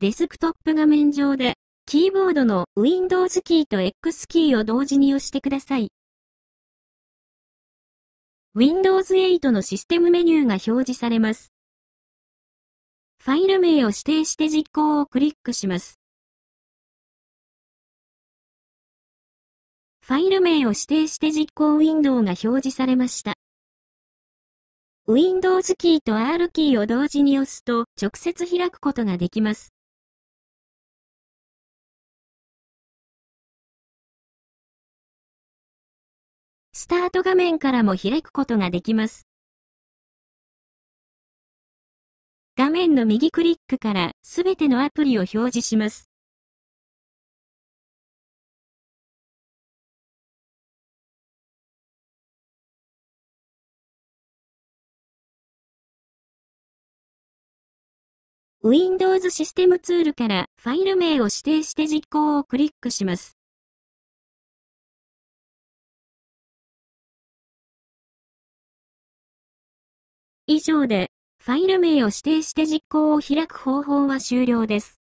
デスクトップ画面上で、キーボードの Windows キーと X キーを同時に押してください。Windows 8のシステムメニューが表示されます。ファイル名を指定して実行をクリックします。ファイル名を指定して実行ウィンドウが表示されました。Windows キーと R キーを同時に押すと直接開くことができます。スタート画面からも開くことができます。画面の右クリックからすべてのアプリを表示します。Windows システムツールからファイル名を指定して実行をクリックします。以上で、ファイル名を指定して実行を開く方法は終了です。